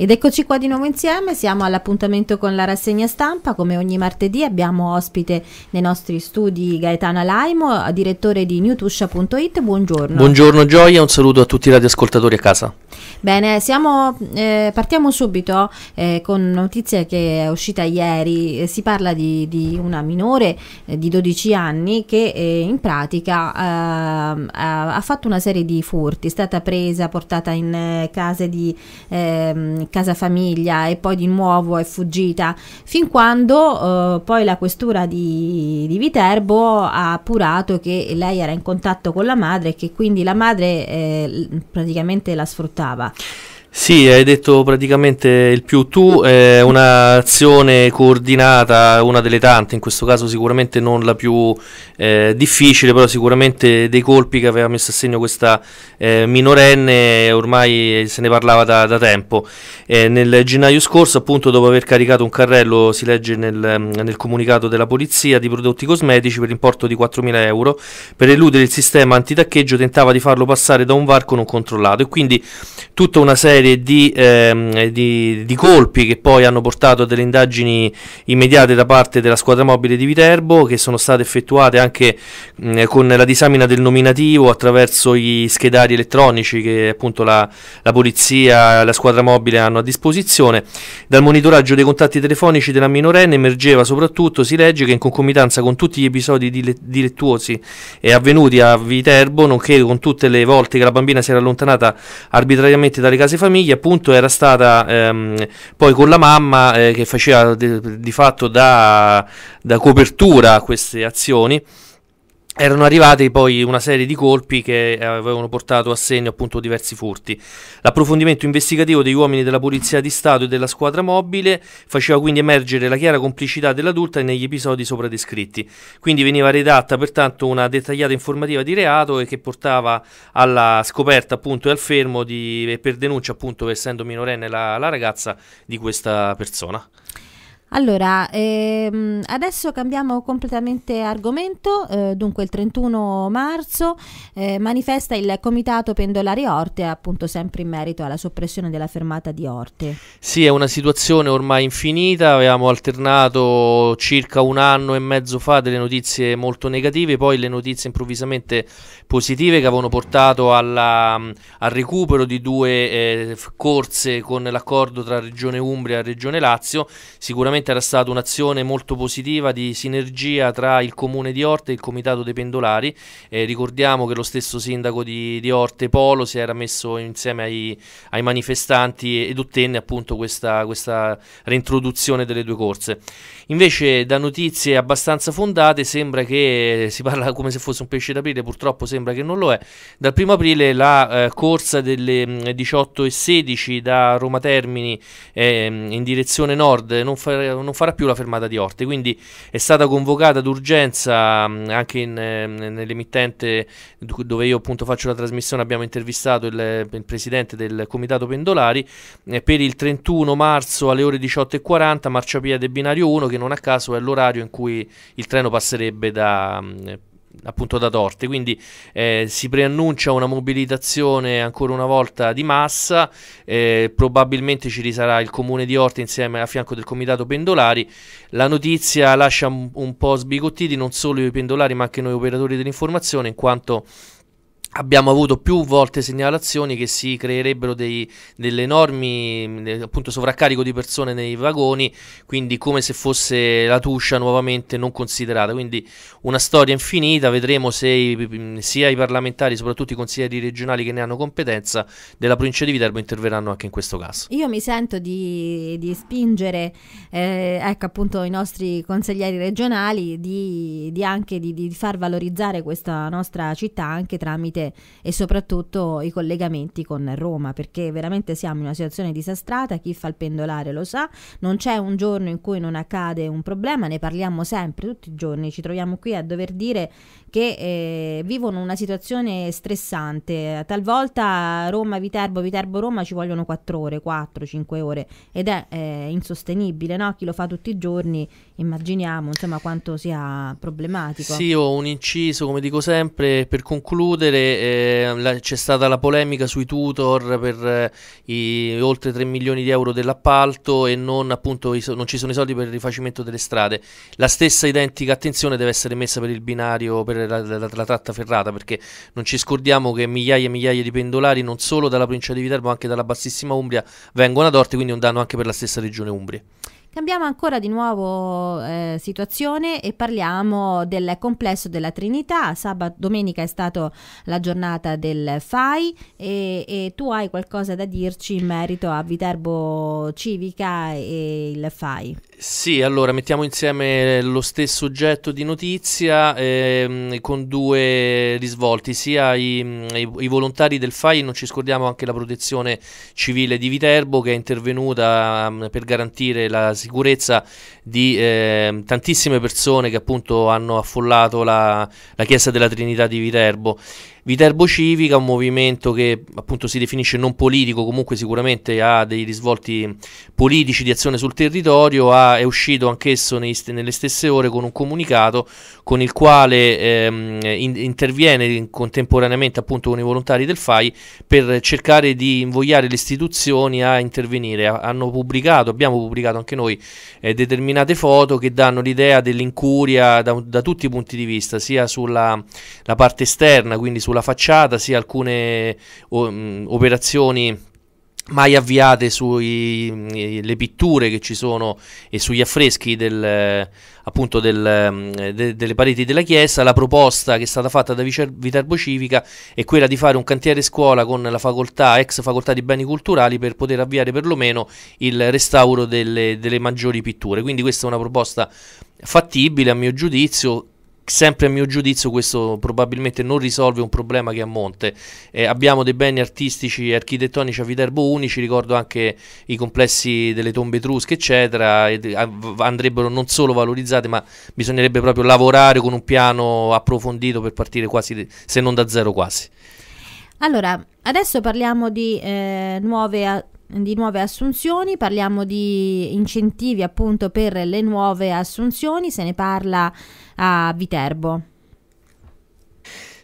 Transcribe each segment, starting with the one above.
Ed eccoci qua di nuovo insieme, siamo all'appuntamento con la rassegna stampa, come ogni martedì abbiamo ospite nei nostri studi Gaetana Laimo, direttore di newtuscia.it, buongiorno. Buongiorno Gioia, un saluto a tutti i radioascoltatori a casa. Bene, siamo, eh, partiamo subito eh, con notizia che è uscita ieri, eh, si parla di, di una minore eh, di 12 anni che eh, in pratica ehm, ha, fatto una serie di furti, è stata presa, portata in eh, case di ehm, casa famiglia e poi di nuovo è fuggita, fin quando eh, poi la questura di, di, Viterbo ha appurato che lei era in contatto con la madre e che quindi la madre eh, praticamente la sfruttava. Sì, hai detto praticamente il più tu, è eh, un'azione coordinata, una delle tante, in questo caso sicuramente non la più eh, difficile, però sicuramente dei colpi che aveva messo a segno questa eh, minorenne, ormai se ne parlava da, da tempo. Eh, nel gennaio scorso, appunto, dopo aver caricato un carrello, si legge nel, mm, nel comunicato della polizia, di prodotti cosmetici per l'importo di 4.000 euro, per eludere il sistema antitaccheggio tentava di farlo passare da un varco non controllato e quindi tutta una serie serie di, ehm, di, di, colpi che poi hanno portato a delle indagini immediate da parte della squadra mobile di Viterbo che sono state effettuate anche mh, con la disamina del nominativo attraverso gli schedari elettronici che appunto la, la polizia e la squadra mobile hanno a disposizione. Dal monitoraggio dei contatti telefonici della minorenne emergeva soprattutto, si legge, che in concomitanza con tutti gli episodi dile dilettuosi avvenuti a Viterbo, nonché con tutte le volte che la bambina si era allontanata arbitrariamente dalle case famiglie, famiglia appunto era stata ehm, poi con la mamma eh, che faceva di, di fatto da, da copertura a queste azioni erano arrivati poi una serie di colpi che eh, avevano portato a segno appunto diversi furti. L'approfondimento investigativo degli uomini della Polizia di Stato e della squadra mobile faceva quindi emergere la chiara complicità dell'adulta negli episodi sopra descritti. Quindi veniva redatta pertanto una dettagliata informativa di reato e che portava alla scoperta appunto e al fermo di, per denuncia appunto essendo minorenne la, la ragazza di questa persona. Allora, ehm, adesso cambiamo completamente argomento, eh, dunque il 31 marzo eh, manifesta il Comitato Pendolari Orte, appunto sempre in merito alla soppressione della fermata di Orte. Sì, è una situazione ormai infinita, avevamo alternato circa un anno e mezzo fa delle notizie molto negative, poi le notizie improvvisamente positive che avevano portato alla, mm, al recupero di due eh, corse con l'accordo tra Regione Umbria e Regione Lazio, sicuramente sicuramente era stata un'azione molto positiva di sinergia tra il comune di Orte e il comitato dei pendolari. Eh, ricordiamo che lo stesso sindaco di, di, Orte, Polo, si era messo insieme ai, ai manifestanti ed ottenne appunto questa, questa reintroduzione delle due corse. Invece, da notizie abbastanza fondate, sembra che si parla come se fosse un pesce d'aprile, purtroppo sembra che non lo è. Dal primo aprile la eh, corsa delle 18 mm, e 16 da Roma Termini eh, in direzione nord non farà non farà più la fermata di Orte, quindi è stata convocata d'urgenza mm, anche in, mm, nell'emittente dove io appunto faccio la trasmissione, abbiamo intervistato il, il presidente del comitato pendolari eh, per il 31 marzo alle ore 18.40 marciapiede binario 1 che non a caso è l'orario in cui il treno passerebbe da... Mh, mm, appunto da torte, quindi eh, si preannuncia una mobilitazione ancora una volta di massa, eh, probabilmente ci risarà il comune di Orte insieme a fianco del comitato pendolari, la notizia lascia un, un po' sbigottiti non solo i pendolari ma anche noi operatori dell'informazione in quanto Abbiamo avuto più volte segnalazioni che si creerebbero dei, delle enormi mm, appunto, sovraccarico di persone nei vagoni, quindi come se fosse la Tuscia nuovamente non considerata. Quindi una storia infinita, vedremo se i, mm, sia i parlamentari, soprattutto i consiglieri regionali che ne hanno competenza della provincia di Viterbo interverranno anche in questo caso. Io mi sento di, di spingere eh, ecco, appunto, i nostri consiglieri regionali di, di anche di, di far valorizzare questa nostra città anche tramite politiche e soprattutto i collegamenti con Roma, perché veramente siamo in una situazione disastrata, chi fa il pendolare lo sa, non c'è un giorno in cui non accade un problema, ne parliamo sempre, tutti i giorni, ci troviamo qui a dover dire che eh, vivono una situazione stressante, talvolta Roma-Viterbo, Viterbo-Roma ci vogliono 4 ore, 4-5 ore ed è eh, insostenibile, no? chi lo fa tutti i giorni immaginiamo insomma, quanto sia problematico. Sì, ho un inciso, come dico sempre, per concludere eh, la, c'è stata la polemica sui tutor per eh, i oltre 3 milioni di euro dell'appalto e non, appunto, i, non ci sono i soldi per il rifacimento delle strade. La stessa identica attenzione deve essere messa per il binario, per la, la, la tratta ferrata, perché non ci scordiamo che migliaia e migliaia di pendolari, non solo dalla provincia di Viterbo, ma anche dalla bassissima Umbria, vengono ad Orte, quindi è un danno anche per la stessa regione Umbria. Cambiamo ancora di nuovo eh, situazione e parliamo del complesso della Trinità. Sabato, domenica è stata la giornata del FAI e, e, tu hai qualcosa da dirci in merito a Viterbo Civica e il FAI. Sì, allora mettiamo insieme lo stesso oggetto di notizia ehm, con due risvolti, sia i, i, i, volontari del FAI, non ci scordiamo anche la protezione civile di Viterbo che è intervenuta mh, ehm, per garantire la sicurezza di eh, tantissime persone che appunto hanno affollato la, la chiesa della Trinità di Viterbo. Viterbo Civica, un movimento che appunto si definisce non politico, comunque sicuramente ha dei risvolti politici di azione sul territorio, ha, è uscito anch'esso nei, nelle stesse ore con un comunicato con il quale ehm, in, interviene contemporaneamente appunto con i volontari del FAI per cercare di invogliare le istituzioni a intervenire. Hanno pubblicato, abbiamo pubblicato anche noi eh, determinate foto che danno l'idea dell'incuria da, da, tutti i punti di vista, sia sulla parte esterna, quindi su sulla facciata, sia alcune um, operazioni mai avviate sulle pitture che ci sono e sugli affreschi del, eh, appunto del, de, delle pareti della chiesa, la proposta che è stata fatta da Viterbo Civica è quella di fare un cantiere scuola con la facoltà, ex facoltà di beni culturali per poter avviare perlomeno il restauro delle, delle maggiori pitture, quindi questa è una proposta fattibile a mio giudizio sempre a mio giudizio questo probabilmente non risolve un problema che è a monte. Eh, abbiamo dei beni artistici e architettonici a Viterbo unici, ricordo anche i complessi delle tombe etrusche, eccetera, ed, eh, andrebbero non solo valorizzate, ma bisognerebbe proprio lavorare con un piano approfondito per partire quasi, se non da zero quasi. Allora, adesso parliamo di eh, nuove di nuove assunzioni, parliamo di incentivi appunto per le nuove assunzioni, se ne parla a Viterbo.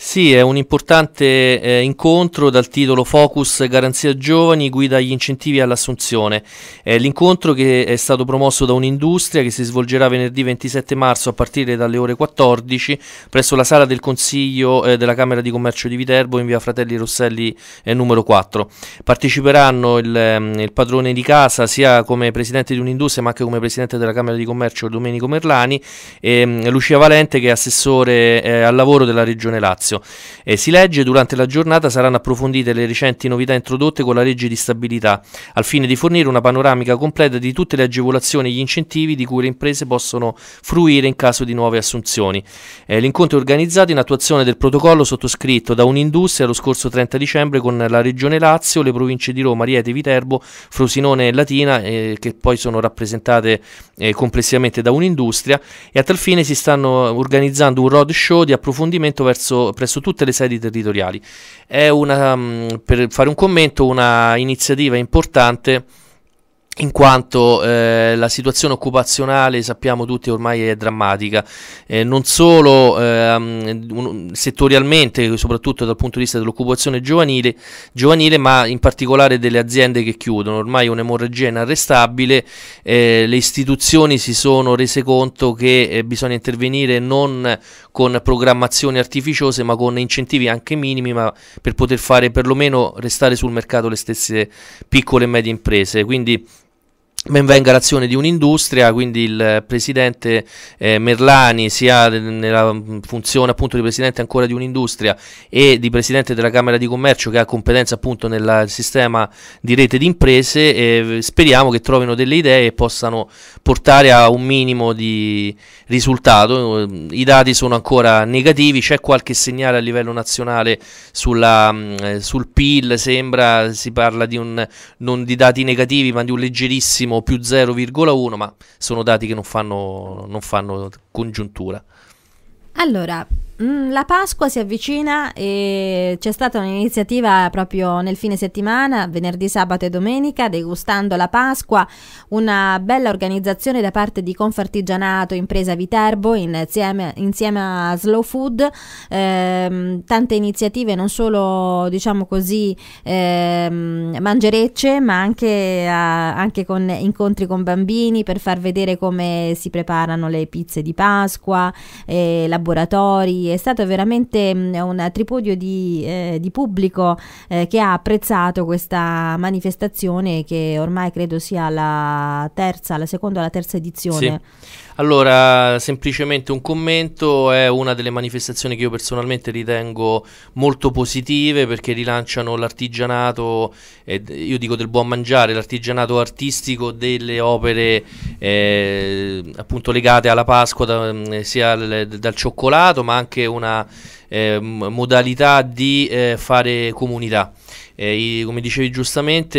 Sì, è un importante eh, incontro dal titolo Focus Garanzia Giovani, guida agli incentivi all'assunzione. È l'incontro che è stato promosso da un'industria che si svolgerà venerdì 27 marzo a partire dalle ore 14 presso la sala del Consiglio eh, della Camera di Commercio di Viterbo in via Fratelli Rosselli eh, numero 4. Parteciperanno il, ehm, il, padrone di casa sia come presidente di un'industria ma anche come presidente della Camera di Commercio Domenico Merlani e ehm, Lucia Valente che è assessore eh, al lavoro della Regione Lazio. Lazio. Eh, si legge durante la giornata saranno approfondite le recenti novità introdotte con la legge di stabilità, al fine di fornire una panoramica completa di tutte le agevolazioni e gli incentivi di cui le imprese possono fruire in caso di nuove assunzioni. Eh, l'incontro è organizzato in attuazione del protocollo sottoscritto da Unindustria lo scorso 30 dicembre con la Regione Lazio, le province di Roma, Rieti, Viterbo, Frosinone e Latina, eh, che poi sono rappresentate eh, complessivamente da Unindustria, e a tal fine si stanno organizzando un roadshow di approfondimento verso, presso tutte le sedi territoriali. È una, mm, per fare un commento, una iniziativa importante in quanto eh, la situazione occupazionale sappiamo tutti ormai è drammatica, eh, non solo ehm, settorialmente, soprattutto dal punto di vista dell'occupazione giovanile, giovanile, ma in particolare delle aziende che chiudono, ormai è un'emorragia inarrestabile, eh, le istituzioni si sono rese conto che eh, bisogna intervenire non con programmazioni artificiose, ma con incentivi anche minimi, ma per poter fare perlomeno restare sul mercato le stesse piccole e medie imprese. Quindi Benvenga l'azione di un'industria, quindi il presidente eh, Merlani, sia nella funzione appunto di presidente ancora di un'industria e di presidente della Camera di Commercio che ha competenza appunto nel sistema di rete di imprese, eh, speriamo che trovino delle idee e possano portare a un minimo di risultato. I dati sono ancora negativi, c'è qualche segnale a livello nazionale sulla, mm, eh, sul PIL, sembra si parla di un, non di dati negativi ma di un leggerissimo massimo più 0,1, ma sono dati che non fanno, non fanno congiuntura. Allora, Mm, la Pasqua si avvicina e c'è stata un'iniziativa proprio nel fine settimana, venerdì, sabato e domenica, degustando la Pasqua, una bella organizzazione da parte di Confartigianato, Impresa Viterbo, insieme, insieme a Slow Food, ehm, tante iniziative non solo diciamo così ehm, mangerecce, ma anche, a, anche con incontri con bambini per far vedere come si preparano le pizze di Pasqua, eh, laboratori è stato veramente mm, un tripudio di, eh, di pubblico eh, che ha apprezzato questa manifestazione che ormai credo sia la terza, la seconda o la terza edizione. Sì. Allora, semplicemente un commento, è una delle manifestazioni che io personalmente ritengo molto positive perché rilanciano l'artigianato, eh, io dico del buon mangiare, l'artigianato artistico delle opere eh, appunto legate alla Pasqua, da, sia l, dal cioccolato ma anche una eh, modalità di eh, fare comunità. Eh, I, come dicevi giustamente,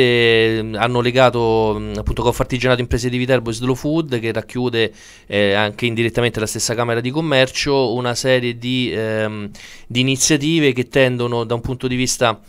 ehm, hanno legato mh, appunto Confartigianato Imprese di Viterbo e Slow Food, che racchiude eh, anche indirettamente la stessa Camera di Commercio, una serie di, ehm, di iniziative che tendono da un punto di vista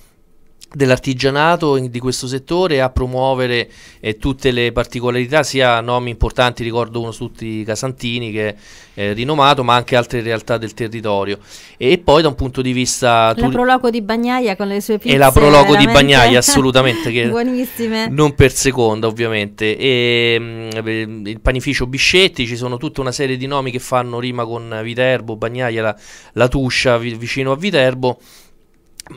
dell'artigianato di questo settore a promuovere eh, tutte le particolarità, sia nomi importanti, ricordo uno su tutti Casantini che è rinomato, ma anche altre realtà del territorio. E, poi da un punto di vista... La prologo di Bagnaia con le sue pizze. E la prologo veramente... di Bagnaia, assolutamente. che Buonissime. Non per seconda, ovviamente. E, mh, mm, eh, il panificio Biscetti, ci sono tutta una serie di nomi che fanno rima con Viterbo, Bagnaia, la, la Tuscia vi, vicino a Viterbo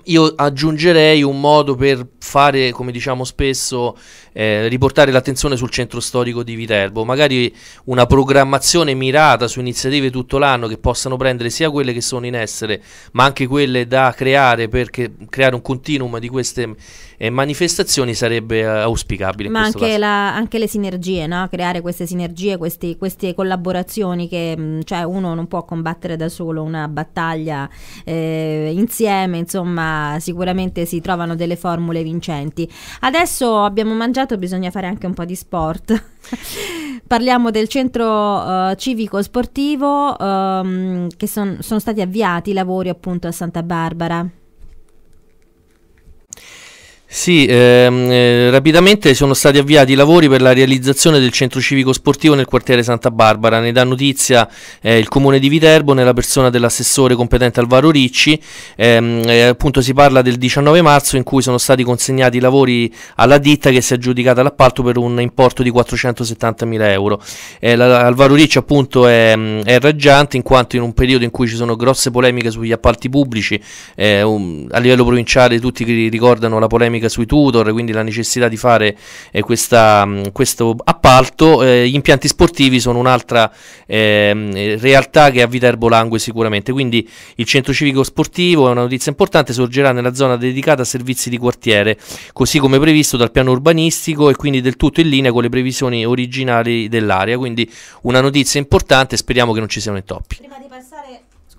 io aggiungerei un modo per fare, come diciamo spesso, eh, riportare l'attenzione sul centro storico di Viterbo, magari una programmazione mirata su iniziative tutto l'anno che possano prendere sia quelle che sono in essere, ma anche quelle da creare per creare un continuum di queste eh, manifestazioni sarebbe eh, auspicabile. Ma anche, la, anche, le sinergie, no? creare queste sinergie, questi, queste collaborazioni che mm, cioè uno non può combattere da solo una battaglia eh, insieme, insomma sicuramente si trovano delle formule vincenti. Adesso abbiamo mangiato, bisogna fare anche un po' di sport. Parliamo del centro uh, civico sportivo um, che son, sono stati avviati i lavori appunto a Santa Barbara. Sì, ehm, eh, rapidamente sono stati avviati i lavori per la realizzazione del centro civico sportivo nel quartiere Santa Barbara. Ne dà notizia eh, il comune di Viterbo nella persona dell'assessore competente Alvaro Ricci. Ehm, eh, appunto si parla del 19 marzo in cui sono stati consegnati i lavori alla ditta che si è aggiudicata l'appalto per un importo di 470.000 euro. Eh, la, Alvaro Ricci appunto è, mm, è, raggiante in quanto in un periodo in cui ci sono grosse polemiche sugli appalti pubblici, um, a livello provinciale tutti ricordano la polemica economica sui tutor, quindi la necessità di fare eh, questa, mh, mm, questo appalto, eh, gli impianti sportivi sono un'altra ehm, realtà che a Viterbo langue sicuramente, quindi il centro civico sportivo è una notizia importante, sorgerà nella zona dedicata a servizi di quartiere, così come previsto dal piano urbanistico e quindi del tutto in linea con le previsioni originali dell'area, quindi una notizia importante, speriamo che non ci siano intoppi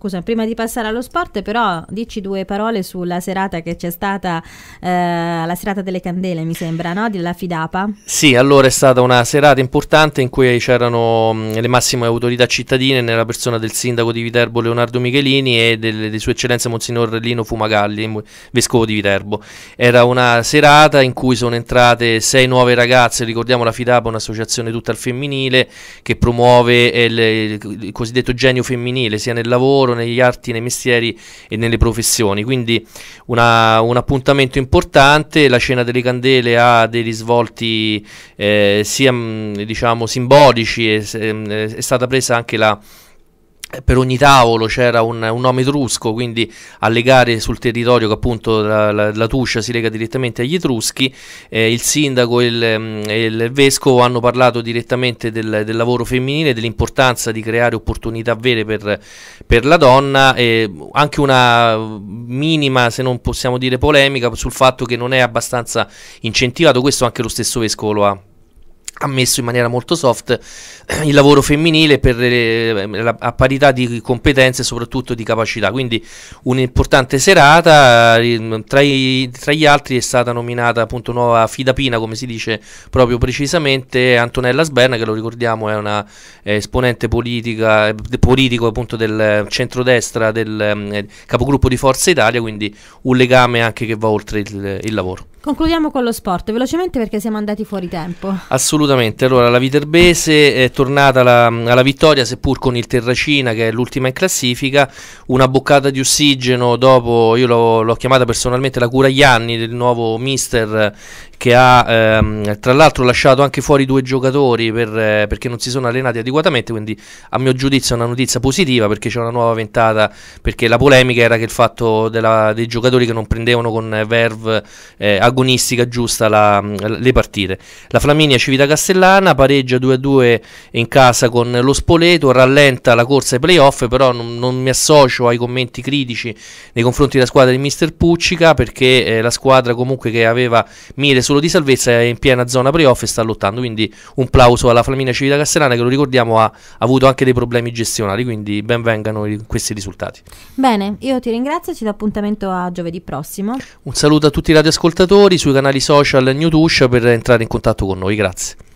scusa, prima di passare allo sport, però dici due parole sulla serata che c'è stata, eh, la serata delle candele, mi sembra, no? della Fidapa. Sì, allora è stata una serata importante in cui c'erano mm, le massime autorità cittadine nella persona del sindaco di Viterbo Leonardo Michelini e del, di sua eccellenza Monsignor Lino Fumagalli, vescovo di Viterbo. Era una serata in cui sono entrate sei nuove ragazze, ricordiamo la Fidapa, un'associazione tutta al femminile che promuove eh, il cosiddetto genio femminile sia nel lavoro negli arti, nei mestieri e nelle professioni. Quindi una, un appuntamento importante, la cena delle candele ha dei risvolti eh, sia mm, diciamo, simbolici, è, ehm, è stata presa anche la per ogni tavolo c'era un, un, nome etrusco, quindi a legare sul territorio che appunto la, la, la Tuscia si lega direttamente agli etruschi, eh, il sindaco e il, mm, il, vescovo hanno parlato direttamente del, del lavoro femminile, dell'importanza di creare opportunità vere per, per la donna, e anche una minima, se non possiamo dire polemica, sul fatto che non è abbastanza incentivato, questo anche lo stesso vescovo lo ha ha messo in maniera molto soft il lavoro femminile per, eh, a parità di competenze e soprattutto di capacità. Quindi un'importante serata, eh, tra, i, tra, gli altri è stata nominata appunto nuova Fidapina, come si dice proprio precisamente, Antonella Sberna, che lo ricordiamo è una eh, esponente politica, eh, politico appunto del centrodestra, del eh, capogruppo di Forza Italia, quindi un legame anche che va oltre il, il lavoro. Concludiamo con lo sport, velocemente perché siamo andati fuori tempo. Assolutamente, allora la Viterbese è tornata alla, alla vittoria seppur con il Terracina che è l'ultima in classifica, una boccata di ossigeno dopo, io l'ho chiamata personalmente la cura Ianni del nuovo mister che ha ehm, tra l'altro lasciato anche fuori due giocatori per, eh, perché non si sono allenati adeguatamente, quindi a mio giudizio è una notizia positiva perché c'è una nuova ventata, perché la polemica era che il fatto della, dei giocatori che non prendevano con Verve... Eh, agonistica giusta la, le partite. La Flaminia Civita Castellana pareggia 2-2 in casa con lo Spoleto, rallenta la corsa ai playoff, però non, non mi associo ai commenti critici nei confronti della squadra di Mister Puccica perché eh, la squadra comunque che aveva mire solo di salvezza è in piena zona playoff e sta lottando, quindi un plauso alla Flaminia Civita Castellana che lo ricordiamo ha, ha avuto anche dei problemi gestionali, quindi benvengano questi risultati. Bene, io ti ringrazio, ci do appuntamento a giovedì prossimo. Un saluto a tutti i radioascoltatori ascoltatori sui canali social New per entrare in contatto con noi. Grazie.